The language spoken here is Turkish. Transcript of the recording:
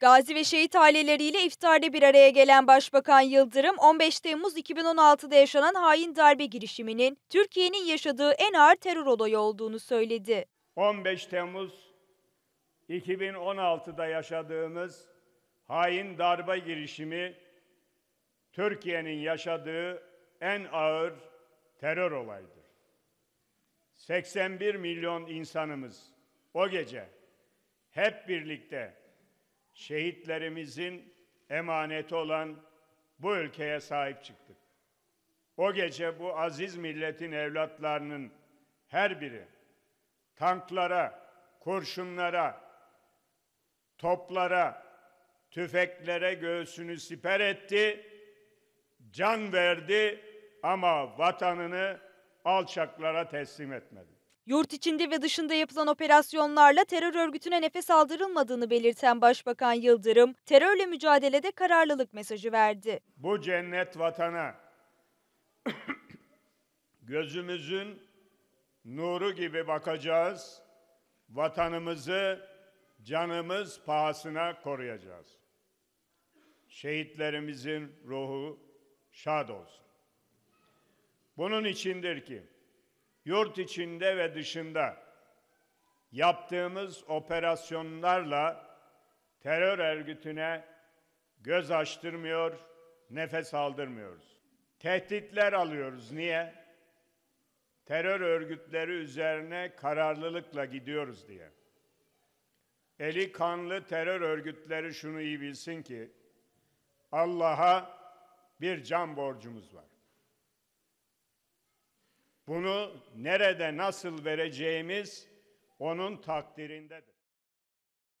Gazi ve şehit aileleriyle iftarda bir araya gelen Başbakan Yıldırım, 15 Temmuz 2016'da yaşanan hain darbe girişiminin Türkiye'nin yaşadığı en ağır terör olayı olduğunu söyledi. 15 Temmuz 2016'da yaşadığımız hain darbe girişimi Türkiye'nin yaşadığı en ağır terör olayıdır. 81 milyon insanımız o gece hep birlikte şehitlerimizin emaneti olan bu ülkeye sahip çıktık. O gece bu aziz milletin evlatlarının her biri tanklara, kurşunlara, toplara, tüfeklere göğsünü siper etti, can verdi ama vatanını alçaklara teslim etmedi. Yurt içinde ve dışında yapılan operasyonlarla terör örgütüne nefes aldırılmadığını belirten Başbakan Yıldırım, terörle mücadelede kararlılık mesajı verdi. Bu cennet vatana gözümüzün nuru gibi bakacağız, vatanımızı canımız pahasına koruyacağız. Şehitlerimizin ruhu şad olsun. Bunun içindir ki yurt içinde ve dışında yaptığımız operasyonlarla terör örgütüne göz açtırmıyor, nefes aldırmıyoruz. Tehditler alıyoruz. Niye? Terör örgütleri üzerine kararlılıkla gidiyoruz diye. Eli kanlı terör örgütleri şunu iyi bilsin ki Allah'a bir can borcumuz var. Bunu nerede nasıl vereceğimiz onun takdirindedir.